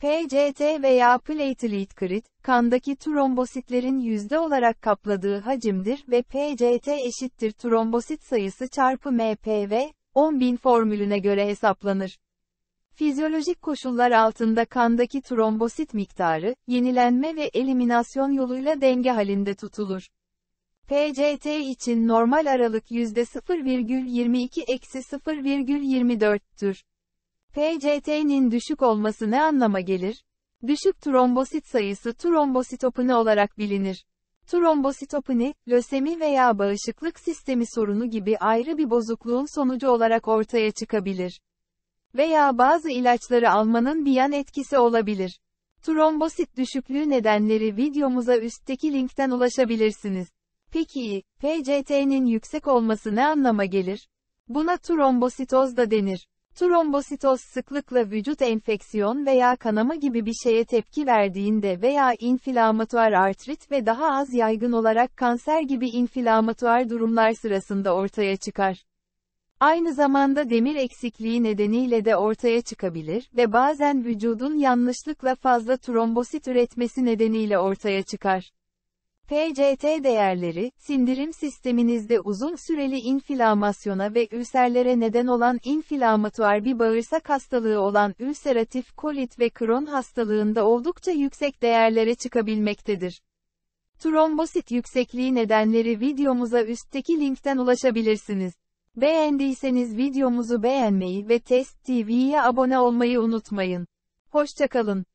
PCT veya platelet krit, kandaki trombositlerin yüzde olarak kapladığı hacimdir ve PCT eşittir trombosit sayısı çarpı MPV, 10.000 formülüne göre hesaplanır. Fizyolojik koşullar altında kandaki trombosit miktarı, yenilenme ve eliminasyon yoluyla denge halinde tutulur. PCT için normal aralık %0,22-0,24'tür. PCT'nin düşük olması ne anlama gelir? Düşük trombosit sayısı trombositopini olarak bilinir. Trombositopini lösemi veya bağışıklık sistemi sorunu gibi ayrı bir bozukluğun sonucu olarak ortaya çıkabilir. Veya bazı ilaçları almanın bir yan etkisi olabilir. Trombosit düşüklüğü nedenleri videomuza üstteki linkten ulaşabilirsiniz. Peki, PCT'nin yüksek olması ne anlama gelir? Buna trombositoz da denir. Trombositoz sıklıkla vücut enfeksiyon veya kanama gibi bir şeye tepki verdiğinde veya inflamatuar artrit ve daha az yaygın olarak kanser gibi inflamatuar durumlar sırasında ortaya çıkar. Aynı zamanda demir eksikliği nedeniyle de ortaya çıkabilir ve bazen vücudun yanlışlıkla fazla trombosit üretmesi nedeniyle ortaya çıkar. PCT değerleri, sindirim sisteminizde uzun süreli inflamasyona ve ülserlere neden olan inflamatuar bir bağırsak hastalığı olan ülseratif kolit ve kron hastalığında oldukça yüksek değerlere çıkabilmektedir. Trombosit yüksekliği nedenleri videomuza üstteki linkten ulaşabilirsiniz. Beğendiyseniz videomuzu beğenmeyi ve Test TV'ye abone olmayı unutmayın. Hoşçakalın.